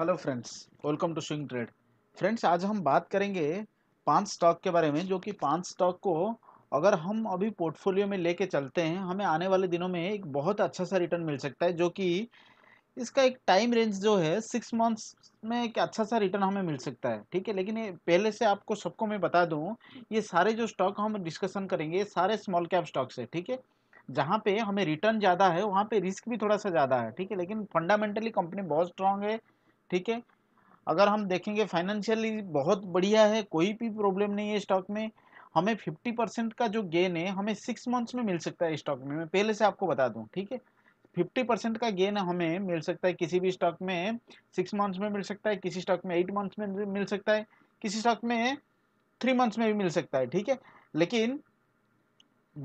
hello friends welcome to swing trade friends आज हम बात करेंगे पांच स्टॉक के बारे में जो कि पांच स्टॉक को अगर हम अभी पोर्टफोलियो में लेके चलते हैं हमें आने वाले दिनों में एक बहुत अच्छा सा रिटर्न मिल सकता है जो कि इसका एक टाइम रेंज जो है सिक्स मंथ्स में एक अच्छा सा रिटर्न हमें मिल सकता है ठीक है लेकिन ये पहले से आपको सबको मैं बता दूँ ये सारे जो स्टॉक हम डिस्कशन करेंगे सारे स्मॉल कैप स्टॉक्स है ठीक है जहाँ पे हमें रिटर्न ज़्यादा है वहाँ पे रिस्क भी थोड़ा सा ज़्यादा है ठीक है लेकिन फंडामेंटली कंपनी बहुत स्ट्रांग है ठीक है अगर हम देखेंगे फाइनेंशियली बहुत बढ़िया है कोई भी प्रॉब्लम नहीं है स्टॉक में हमें फिफ्टी परसेंट का जो गेन है हमें सिक्स मंथ्स में मिल सकता है स्टॉक में मैं पहले से आपको बता दूं ठीक है फिफ्टी परसेंट का गेन हमें मिल सकता है किसी भी स्टॉक में सिक्स मंथ्स में मिल सकता है किसी स्टॉक में एट मंथ्स में मिल सकता है किसी स्टॉक में थ्री मंथ्स में भी मिल सकता है ठीक है लेकिन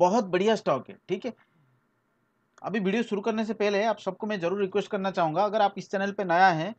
बहुत बढ़िया स्टॉक है ठीक है अभी वीडियो शुरू करने से पहले आप सबको मैं जरूर रिक्वेस्ट करना चाहूँगा अगर आप इस चैनल पर नया है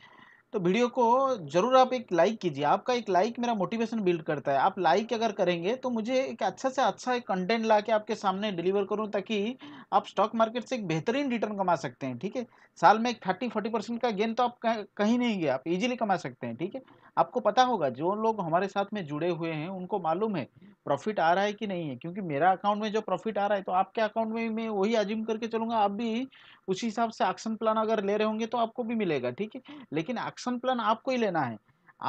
तो वीडियो को ज़रूर आप एक लाइक कीजिए आपका एक लाइक मेरा मोटिवेशन बिल्ड करता है आप लाइक अगर करेंगे तो मुझे एक अच्छा से अच्छा एक कंटेंट ला के आपके सामने डिलीवर करूं ताकि आप स्टॉक मार्केट से एक बेहतरीन रिटर्न कमा सकते हैं ठीक है साल में एक थर्टी फोर्टी परसेंट का गेन तो आप कहीं नहीं गए आप इजीली कमा सकते हैं ठीक है आपको पता होगा जो लोग हमारे साथ में जुड़े हुए हैं उनको मालूम है प्रॉफिट आ रहा है कि नहीं है क्योंकि मेरा अकाउंट में जो प्रॉफिट आ रहा है तो आपके अकाउंट में मैं वही अजीम करके चलूँगा आप भी उसी हिसाब से एक्शन प्लान अगर ले रहे होंगे तो आपको भी मिलेगा ठीक है लेकिन एक्शन प्लान आपको ही लेना है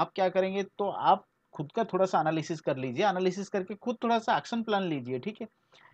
आप क्या करेंगे तो आप खुद का थोड़ा सा एनालिसिस कर लीजिए एनालिसिस करके खुद थोड़ा सा एक्शन प्लान लीजिए ठीक है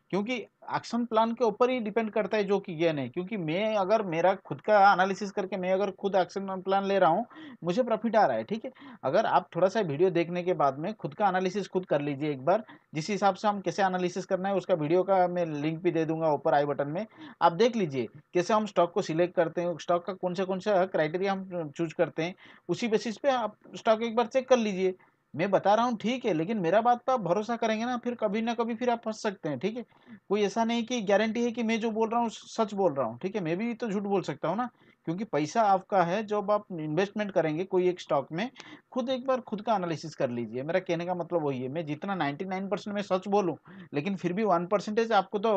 क्योंकि एक्शन प्लान के ऊपर ही डिपेंड करता है जो कि ये नहीं क्योंकि मैं अगर मेरा खुद का एनालिसिस करके मैं अगर खुद एक्शन प्लान ले रहा हूँ मुझे प्रॉफिट आ रहा है ठीक है अगर आप थोड़ा सा वीडियो देखने के बाद में खुद का एनालिसिस खुद कर लीजिए एक बार जिस हिसाब से हम कैसे एनालिसिस करना है उसका वीडियो का मैं लिंक भी दे दूंगा ऊपर आई बटन में आप देख लीजिए कैसे हम स्टॉक को सिलेक्ट करते हैं स्टॉक का कौन सा कौन सा क्राइटेरिया हम चूज करते हैं उसी बेसिस पे आप स्टॉक एक बार चेक कर लीजिए मैं बता रहा हूँ ठीक है लेकिन मेरा बात पर आप भरोसा करेंगे ना फिर कभी ना कभी फिर आप फंस सकते हैं ठीक है कोई ऐसा नहीं कि गारंटी है कि मैं जो बोल रहा हूँ सच बोल रहा हूँ ठीक है मैं भी तो झूठ बोल सकता हूँ ना क्योंकि पैसा आपका है जब आप इन्वेस्टमेंट करेंगे कोई एक स्टॉक में खुद एक बार खुद का एनालिसिस कर लीजिए मेरा कहने का मतलब वही है मैं जितना नाइन परसेंट मैं सच बोलूँ लेकिन फिर भी वन परसेंटेज आपको तो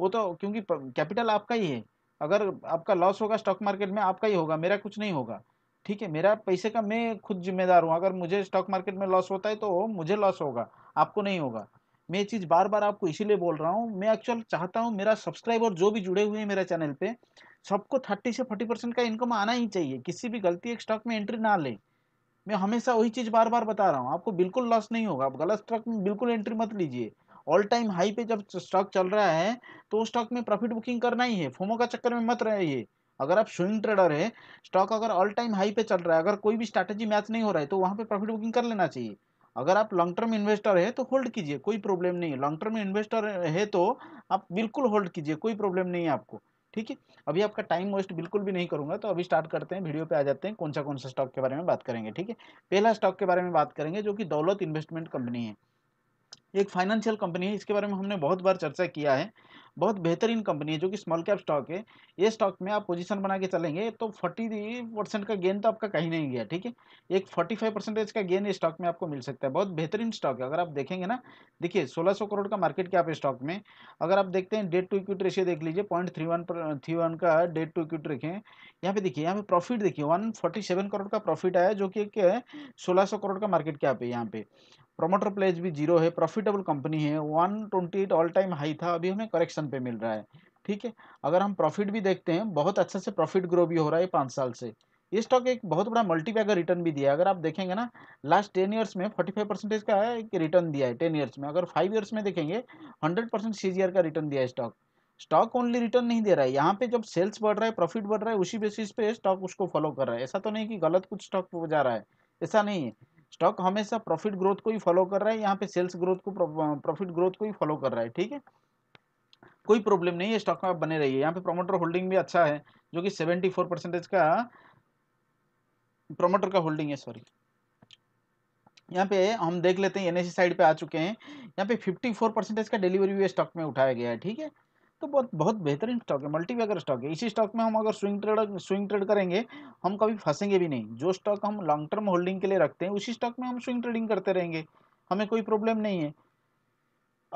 वो तो क्योंकि कैपिटल आपका ही है अगर आपका लॉस होगा स्टॉक मार्केट में आपका ही होगा मेरा कुछ नहीं होगा ठीक है मेरा पैसे का मैं खुद जिम्मेदार हूँ अगर मुझे स्टॉक मार्केट में लॉस होता है तो मुझे लॉस होगा आपको नहीं होगा मैं ये चीज़ बार बार आपको इसीलिए बोल रहा हूँ मैं एक्चुअल चाहता हूँ मेरा सब्सक्राइबर जो भी जुड़े हुए हैं मेरे चैनल पे सबको थर्टी से फोर्टी परसेंट का इनकम आना ही चाहिए किसी भी गलती एक स्टॉक में एंट्री ना लें मैं हमेशा वही चीज़ बार बार बता रहा हूँ आपको बिल्कुल लॉस नहीं होगा आप गलत स्टॉक में बिल्कुल एंट्री मत लीजिए ऑल टाइम हाई पे जब स्टॉक चल रहा है तो स्टॉक में प्रॉफिट बुकिंग करना ही है फोमो का चक्कर में मत रहिए अगर आप स्विंग ट्रेडर है स्टॉक अगर ऑल टाइम हाई पे चल रहा है अगर कोई भी स्ट्रैटेजी मैच नहीं हो रहा है तो वहाँ पे प्रॉफिट बुकिंग कर लेना चाहिए अगर आप लॉन्ग टर्म इन्वेस्टर है तो होल्ड कीजिए कोई प्रॉब्लम नहीं है लॉन्ग टर्म इन्वेस्टर है तो आप बिल्कुल होल्ड कीजिए कोई प्रॉब्लम नहीं है आपको ठीक है अभी आपका टाइम वेस्ट बिल्कुल भी नहीं करूंगा तो अभी स्टार्ट करते हैं वीडियो पे आ जाते हैं कौन सा कौन सा स्टॉक के बारे में बात करेंगे ठीक है पहला स्टॉक के बारे में बात करेंगे जो कि दौलत इन्वेस्टमेंट कंपनी है एक फाइनेंशियल कंपनी है इसके बारे में हमने बहुत बार चर्चा किया है बहुत बेहतरीन कंपनी है जो कि स्मॉल कैप स्टॉक है ये स्टॉक में आप पोजीशन बना के चलेंगे तो फोर्टी परसेंट का गेन तो आपका कहीं नहीं गया ठीक है एक फोर्टी फाइव परसेंटेज का गेन इस स्टॉक में आपको मिल सकता है बहुत बेहतरीन स्टॉक है अगर आप देखेंगे ना देखिए सोलह सौ करोड़ का मार्केट कैप है स्टॉक में अगर आप देखते हैं डेट टू इक्विट रेशियो देख लीजिए point three one three one का डेट टू इक्विट रखें यहाँ पे देखिए यहाँ पे प्रॉफिट देखिए वन फोर्टी सेवन करोड़ का प्रॉफिट आया जो कि एक सोलह सौ करोड़ का मार्केट कैप है यहाँ पे प्रोमोटर प्लेज भी जीरो है प्रॉफिटेबल कंपनी है one twenty eight all time high था अभी हमें करेक्शन पे मिल रहा है ठीक है अगर हम प्रॉफिट भी देखते हैं बहुत अच्छे से प्रॉफिट ग्रो भी हो रहा है पाँच साल से ये स्टॉक एक बहुत बड़ा मल्टीपैगर रिटर्न भी दिया है अगर आप देखेंगे ना लास्ट टेन ईयर्स में फोर्टी फाइव परसेंटेज का एक रिटर्न दिया है टेन ईयर्स में अगर फाइव ईयर्स में देखेंगे हंड्रेड परसेंट सी का रिटर्न दिया है स्टॉक स्टॉक ओनली रिटर्न नहीं दे रहा है यहाँ पे जब सेल्स बढ़ रहा है प्रॉफिट बढ़ रहा है उसी बेसिस पे स्टॉक उसको फॉलो कर रहा है ऐसा तो नहीं कि गलत कुछ स्टॉक जा रहा है ऐसा नहीं है स्टॉक हमेशा प्रॉफिट ग्रोथ को ही फॉलो कर रहा है यहाँ पे सेल्स ग्रोथ को प्रॉफिट ग्रोथ को ही फॉलो कर रहा है ठीक है कोई प्रॉब्लम नहीं है स्टॉक में आप बने रहिए यहाँ पे प्रोमोटर होल्डिंग भी अच्छा है जो कि सेवेंटी फोर परसेंटेज का प्रोमोटर का होल्डिंग है सॉरी यहाँ पे हम देख लेते हैं एनएससी साइड पे आ चुके हैं यहाँ पे 54 परसेंटेज का डिलीवरी भी स्टॉक में उठाया गया है ठीक है तो बहुत बहुत बेहतरीन स्टॉक है वेगर स्टॉक है इसी स्टॉक में हम अगर स्विंग ट्रेड स्विंग ट्रेड करेंगे हम कभी फंसेंगे भी नहीं जो स्टॉक हम लॉन्ग टर्म होल्डिंग के लिए रखते हैं उसी स्टॉक में हम स्विंग ट्रेडिंग करते रहेंगे हमें कोई प्रॉब्लम नहीं है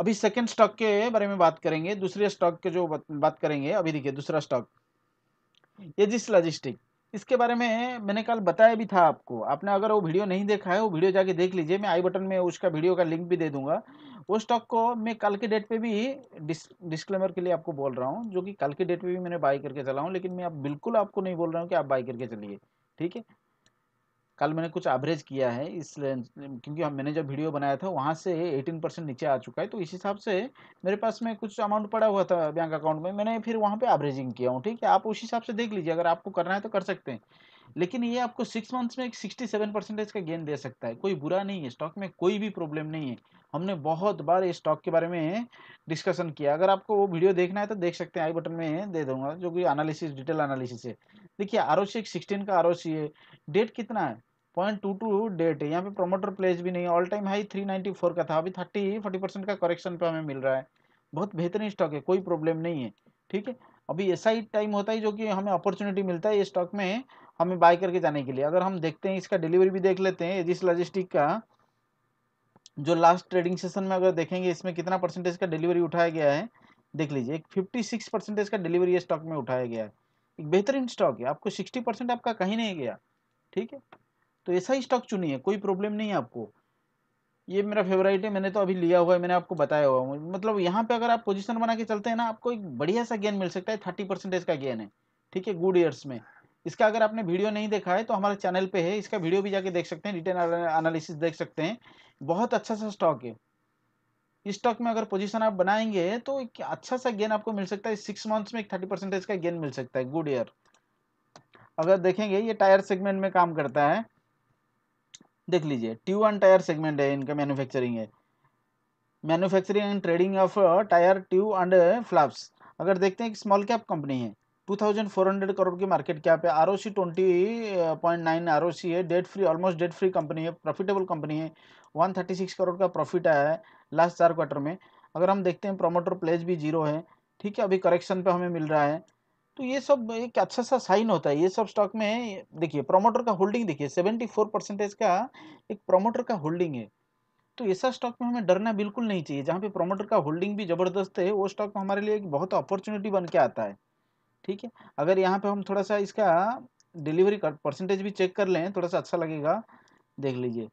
अभी सेकेंड स्टॉक के बारे में बात करेंगे दूसरे स्टॉक के जो बात करेंगे अभी देखिए दूसरा स्टॉक ये जिस लॉजिस्टिक इसके बारे में मैंने कल बताया भी था आपको आपने अगर वो वीडियो नहीं देखा है वो वीडियो जाके देख लीजिए मैं आई बटन में उसका वीडियो का लिंक भी दे दूंगा वो स्टॉक को मैं कल के डेट पे भी डिस डिस्क्लेमर के लिए आपको बोल रहा हूँ जो कि कल के डेट पे भी मैंने बाई करके चला हूँ लेकिन मैं आप बिल्कुल आपको नहीं बोल रहा हूँ कि आप बाई करके चलिए ठीक है कल मैंने कुछ एवरेज किया है इस क्योंकि हम मैंने जब वीडियो बनाया था वहाँ से 18 परसेंट नीचे आ चुका है तो इस हिसाब से मेरे पास में कुछ अमाउंट पड़ा हुआ था बैंक अकाउंट में मैंने फिर वहाँ पे एवरेजिंग किया हूँ ठीक है आप उस हिसाब से देख लीजिए अगर आपको करना है तो कर सकते हैं लेकिन ये आपको सिक्स मंथ्स में एक सिक्सटी सेवन परसेंटेज का गेन दे सकता है कोई बुरा नहीं है स्टॉक में कोई भी प्रॉब्लम नहीं है हमने बहुत बार इस स्टॉक के बारे में डिस्कशन किया अगर आपको वो वीडियो देखना है तो देख सकते हैं आई बटन में दे दूंगा जो कि एनालिसिस डिटेल एनालिसिस है देखिए आर ओ सी एक सिक्सटीन का आर ओ सी है डेट कितना है पॉइंट टू टू डेट है यहाँ पे प्रमोटर प्लेस भी नहीं all time high three ninety four का था अभी थर्टी फोर्टी परसेंट का करेक्शन पे हमें मिल रहा है बहुत बेहतरीन स्टॉक है कोई प्रॉब्लम नहीं है ठीक है अभी ऐसा ही टाइम होता है जो कि हमें अपॉर्चुनिटी मिलता है ये स्टॉक में हमें बाय करके जाने के लिए अगर हम देखते हैं इसका डिलीवरी भी देख लेते हैं जिस लॉजिस्टिक का जो लास्ट ट्रेडिंग सेशन में अगर देखेंगे इसमें कितना परसेंटेज का डिलीवरी उठाया गया है देख लीजिए एक फिफ्टी सिक्स परसेंटेज का डिलीवरी ये स्टॉक में उठाया गया है एक बेहतरीन स्टॉक है आपको सिक्सटी परसेंट आपका कहीं नहीं गया ठीक है तो ऐसा ही स्टॉक चुनिए कोई प्रॉब्लम नहीं है आपको ये मेरा फेवरेट है मैंने तो अभी लिया हुआ है मैंने आपको बताया हुआ मतलब यहाँ पे अगर आप पोजीशन बना के चलते हैं ना आपको एक बढ़िया सा गेन मिल सकता है थर्टी परसेंटेज का गेन है ठीक है गुड ईयर्स में इसका अगर आपने वीडियो नहीं देखा है तो हमारे चैनल पे है इसका वीडियो भी जाके देख सकते हैं रिटर्न एनालिसिस देख सकते हैं बहुत अच्छा सा स्टॉक है इस स्टॉक में अगर पोजिशन आप बनाएंगे तो एक अच्छा सा गेन आपको मिल सकता है सिक्स मंथ्स में एक थर्टी परसेंटेज का गेन मिल सकता है गुड ईयर अगर देखेंगे ये टायर सेगमेंट में काम करता है देख लीजिए ट्यू एंड टायर सेगमेंट है इनका मैन्युफैक्चरिंग है manufacturing and trading of tyre tube and flaps अगर देखते हैं कि स्मॉल कैप कंपनी है 2400 करोड़ की मार्केट कैप है R O C twenty point nine R O C है debt free almost debt free company है प्रॉफिटेबल कंपनी है 136 करोड़ का प्रॉफिट आया है लास्ट चार क्वार्टर में अगर हम देखते हैं प्रोमोटर प्लेज भी जीरो है ठीक है अभी करेक्शन पे हमें मिल रहा है तो ये सब एक अच्छा सा साइन होता है ये सब स्टॉक में देखिए प्रोमोटर का होल्डिंग देखिए सेवेंटी फोर परसेंटेज का एक प्रोमोटर का होल्डिंग है तो ऐसा स्टॉक में हमें डरना बिल्कुल नहीं चाहिए जहाँ पे प्रोमोटर का होल्डिंग भी ज़बरदस्त है वो स्टॉक हमारे लिए एक बहुत अपॉर्चुनिटी बन के आता है ठीक है अगर यहाँ पे हम थोड़ा सा इसका डिलीवरी का परसेंटेज भी चेक कर लें थोड़ा सा अच्छा लगेगा देख लीजिए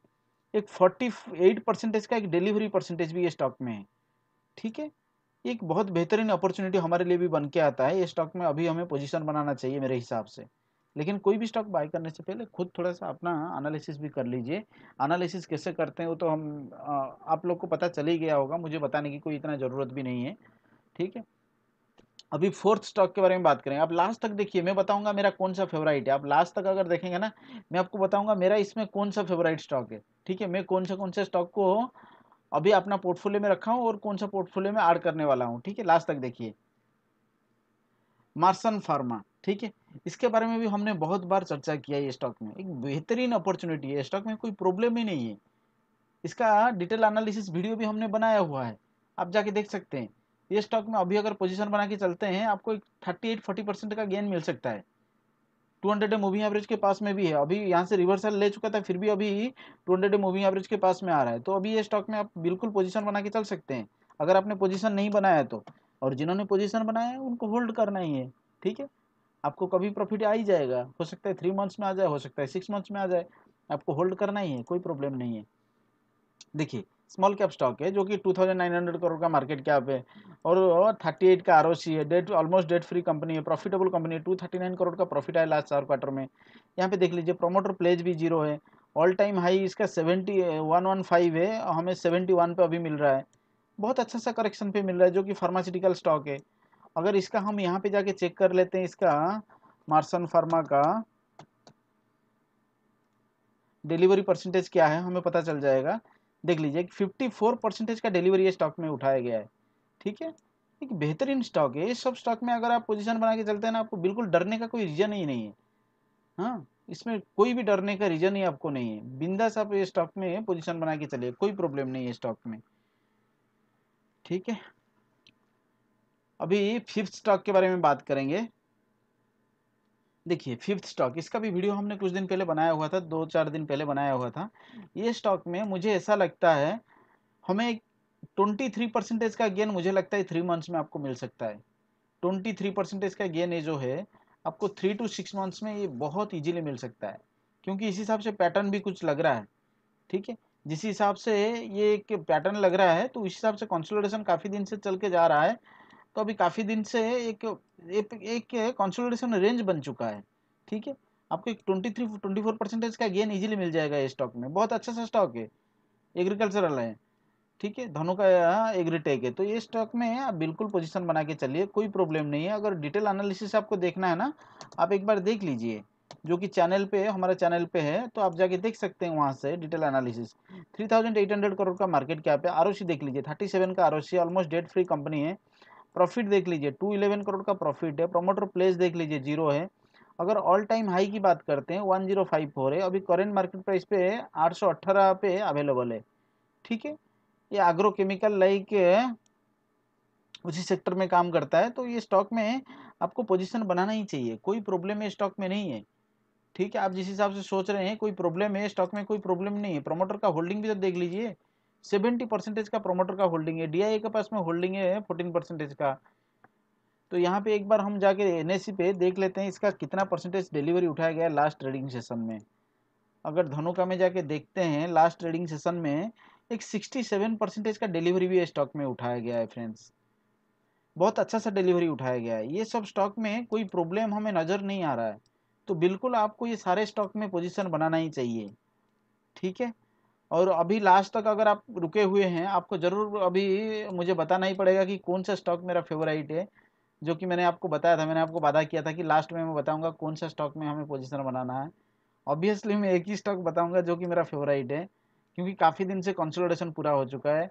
एक फोर्टी एट परसेंटेज का एक डिलीवरी परसेंटेज भी ये स्टॉक में है ठीक है एक बहुत बेहतरीन अपॉर्चुनिटी हमारे लिए भी बन के आता है ये स्टॉक में अभी हमें पोजीशन बनाना चाहिए मेरे हिसाब से लेकिन कोई भी स्टॉक बाय करने से पहले खुद थोड़ा सा अपना एनालिसिस भी कर लीजिए एनालिसिस कैसे करते हैं वो तो हम आप लोग को पता चल ही गया होगा मुझे बताने की कोई इतना ज़रूरत भी नहीं है ठीक है अभी फोर्थ स्टॉक के बारे में बात करें आप लास्ट तक देखिए मैं बताऊंगा मेरा कौन सा फेवराइट है आप लास्ट तक अगर देखेंगे ना मैं आपको बताऊंगा मेरा इसमें कौन सा फेवराइट स्टॉक है ठीक है मैं कौन से कौन से स्टॉक को अभी अपना पोर्टफोलियो में रखा हूँ और कौन सा पोर्टफोलियो में ऐड करने वाला हूँ ठीक है लास्ट तक देखिए मार्सन फार्मा ठीक है इसके बारे में भी हमने बहुत बार चर्चा किया है स्टॉक में एक बेहतरीन अपॉर्चुनिटी है स्टॉक में कोई प्रॉब्लम ही नहीं है इसका डिटेल एनालिसिस वीडियो भी हमने बनाया हुआ है आप जाके देख सकते हैं ये स्टॉक में अभी अगर पोजीशन बना के चलते हैं आपको एक थर्टी एट फोर्टी परसेंट का गेन मिल सकता है टू हंड्रेड मूविंग एवरेज के पास में भी है अभी यहाँ से रिवर्सल ले चुका था फिर भी अभी टू हंड्रेड मूविंग एवरेज के पास में आ रहा है तो अभी ये स्टॉक में आप बिल्कुल पोजिशन बना के चल सकते हैं अगर आपने पोजिशन नहीं बनाया तो और जिन्होंने पोजिशन बनाया है उनको होल्ड करना ही है ठीक है आपको कभी प्रॉफिट आ ही जाएगा हो सकता है थ्री मंथ्स में आ जाए हो सकता है सिक्स मंथ्स में आ जाए आपको होल्ड करना ही है कोई प्रॉब्लम नहीं है देखिए स्मॉल कैप स्टॉक है जो कि 2900 करोड़ का मार्केट कैप है और 38 का आर है debt almost debt free company है प्रॉफिटेबल कंपनी है 239 करोड़ का प्रॉफिट आया लास्ट चार क्वार्टर में यहाँ पे देख लीजिए प्रोमोटर प्लेज भी जीरो है ऑल टाइम हाई इसका सेवेंटी वन वन फाइव है हमें सेवेंटी वन पे अभी मिल रहा है बहुत अच्छा सा करेक्शन पे मिल रहा है जो कि फार्मास्यूटिकल स्टॉक है अगर इसका हम यहाँ पे जाके चेक कर लेते हैं इसका मार्सन फार्मा का डिलीवरी परसेंटेज क्या है हमें पता चल जाएगा देख लीजिए 54 परसेंटेज का डिलीवरी स्टॉक में उठाया गया है ठीक है एक बेहतरीन स्टॉक है इस सब स्टॉक में अगर आप पोजीशन बना के चलते हैं ना आपको बिल्कुल डरने का कोई रीजन ही नहीं है हाँ इसमें कोई भी डरने का रीजन ही आपको नहीं है बिंदास आप ये स्टॉक में पोजिशन बना के चले कोई प्रॉब्लम नहीं है स्टॉक में ठीक है अभी फिफ्थ स्टॉक के बारे में बात करेंगे देखिए फिफ्थ स्टॉक इसका भी वीडियो हमने कुछ दिन पहले बनाया हुआ था दो चार दिन पहले बनाया हुआ था ये स्टॉक में मुझे ऐसा लगता है हमें ट्वेंटी थ्री परसेंटेज का गेन मुझे लगता है थ्री मंथ्स में आपको मिल सकता है ट्वेंटी थ्री परसेंटेज का गेन ये जो है आपको थ्री टू सिक्स मंथ्स में ये बहुत ईजिली मिल सकता है क्योंकि इस हिसाब से पैटर्न भी कुछ लग रहा है ठीक है जिस हिसाब से ये एक पैटर्न लग रहा है तो उस हिसाब से कंसोलिडेशन काफ़ी दिन से चल के जा रहा है तो अभी काफ़ी दिन से एक एक, कंसोलिडेशन रेंज बन चुका है ठीक है आपको एक twenty three twenty four percentage का गेन इजीली मिल जाएगा ये स्टॉक में बहुत अच्छा सा स्टॉक है एग्रीकल्चरल है ठीक है धनु का एग्रीटेक हाँ, है तो ये स्टॉक में आप बिल्कुल पोजिशन बना के चलिए कोई प्रॉब्लम नहीं है अगर डिटेल एनालिसिस आपको देखना है ना आप एक बार देख लीजिए जो कि चैनल पे हमारा चैनल पे है तो आप जाके देख सकते हैं वहाँ से डिटेल एनालिसिस 3800 करोड़ का मार्केट क्या पे आर देख लीजिए 37 का R almost debt free company है प्रॉफिट देख लीजिए टू इलेवन करोड़ का प्रॉफिट है प्रोमोटर प्लेस देख लीजिए जीरो है अगर ऑल टाइम हाई की बात करते हैं वन जीरो फाइव फोर है अभी करेंट मार्केट प्राइस पे आठ सौ अट्ठारह पे अवेलेबल है ठीक है ये एग्रो केमिकल लाइक उसी सेक्टर में काम करता है तो ये स्टॉक में आपको पोजिशन बनाना ही चाहिए कोई प्रॉब्लम ये स्टॉक में नहीं है ठीक है आप जिस हिसाब से सोच रहे हैं कोई प्रॉब्लम है स्टॉक में कोई प्रॉब्लम नहीं है प्रोमोटर का होल्डिंग भी तो देख लीजिए सेवेंटी परसेंटेज का प्रोमोटर का होल्डिंग है डीआईए के पास में होल्डिंग है फोर्टीन परसेंटेज का तो यहाँ पे एक बार हम जाके एन पे देख लेते हैं इसका कितना परसेंटेज डिलीवरी उठाया गया लास्ट ट्रेडिंग सेशन में अगर धनुका में जाके देखते हैं लास्ट ट्रेडिंग सेशन में एक 67 परसेंटेज का डिलीवरी भी स्टॉक में उठाया गया है फ्रेंड्स बहुत अच्छा सा डिलीवरी उठाया गया है ये सब स्टॉक में कोई प्रॉब्लम हमें नज़र नहीं आ रहा है तो बिल्कुल आपको ये सारे स्टॉक में पोजिशन बनाना ही चाहिए ठीक है और अभी लास्ट तक अगर आप रुके हुए हैं आपको ज़रूर अभी मुझे बताना ही पड़ेगा कि कौन सा स्टॉक मेरा फेवराइट है जो कि मैंने आपको बताया था मैंने आपको वादा किया था कि लास्ट में मैं बताऊंगा कौन सा स्टॉक में हमें पोजिशन बनाना है ऑब्वियसली मैं एक ही स्टॉक बताऊंगा जो कि मेरा फेवराइट है क्योंकि काफ़ी दिन से कंसोलिडेशन पूरा हो चुका है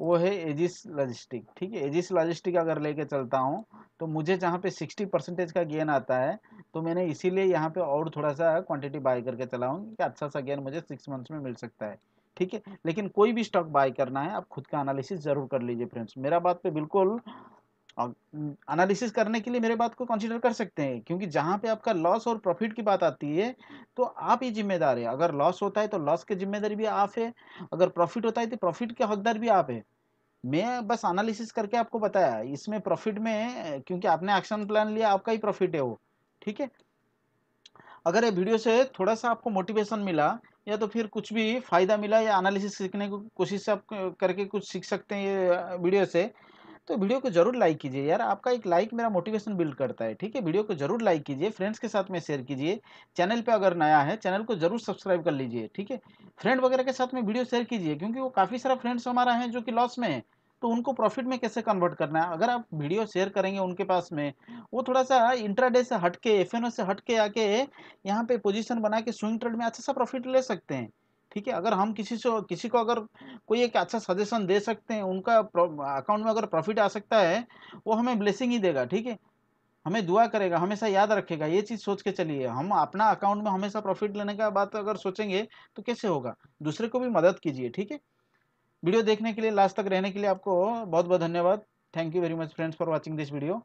वो है एजिस लॉजिस्टिक ठीक है एजिस लॉजिस्टिक अगर लेके चलता हूँ तो मुझे जहाँ पे 60 परसेंटेज का गेन आता है तो मैंने इसीलिए यहाँ पे और थोड़ा सा क्वांटिटी बाय करके चला हूँ कि अच्छा सा गेन मुझे सिक्स मंथ्स में मिल सकता है ठीक है लेकिन कोई भी स्टॉक बाय करना है आप खुद का एनालिसिस जरूर कर लीजिए फ्रेंड्स मेरा बात पे बिल्कुल एनालिसिस करने के लिए मेरे बात को कंसीडर कर सकते हैं क्योंकि जहाँ पे आपका लॉस और प्रॉफिट की बात आती है तो आप ही जिम्मेदार है अगर लॉस होता है तो लॉस की जिम्मेदारी भी आप है अगर प्रॉफिट होता है तो प्रॉफिट के हकदार भी आप है मैं बस एनालिसिस करके आपको बताया इसमें प्रॉफिट में क्योंकि आपने एक्शन प्लान लिया आपका ही प्रॉफिट है वो ठीक है अगर ये वीडियो से थोड़ा सा आपको मोटिवेशन मिला या तो फिर कुछ भी फ़ायदा मिला या एनालिसिस सीखने की कोशिश आप करके कुछ सीख सकते हैं ये वीडियो से तो वीडियो को जरूर लाइक कीजिए यार आपका एक लाइक मेरा मोटिवेशन बिल्ड करता है ठीक है वीडियो को जरूर लाइक कीजिए फ्रेंड्स के साथ में शेयर कीजिए चैनल पे अगर नया है चैनल को जरूर सब्सक्राइब कर लीजिए ठीक है फ्रेंड वगैरह के साथ में वीडियो शेयर कीजिए क्योंकि वो काफ़ी सारा फ्रेंड्स हमारा है जो कि लॉस में है तो उनको प्रॉफिट में कैसे कन्वर्ट करना है अगर आप वीडियो शेयर करेंगे उनके पास में वो थोड़ा सा इंट्राडे से हट के एफ से हट के आके यहाँ पे पोजीशन बना के स्विंग ट्रेड में अच्छा सा प्रॉफिट ले सकते हैं ठीक है अगर हम किसी से किसी को अगर कोई एक अच्छा सजेशन दे सकते हैं उनका अकाउंट में अगर प्रॉफिट आ सकता है वो हमें ब्लेसिंग ही देगा ठीक है हमें दुआ करेगा हमेशा याद रखेगा ये चीज़ सोच के चलिए हम अपना अकाउंट में हमेशा प्रॉफिट लेने का बात अगर सोचेंगे तो कैसे होगा दूसरे को भी मदद कीजिए ठीक है वीडियो देखने के लिए लास्ट तक रहने के लिए आपको बहुत बहुत धन्यवाद thank you very much friends for watching this video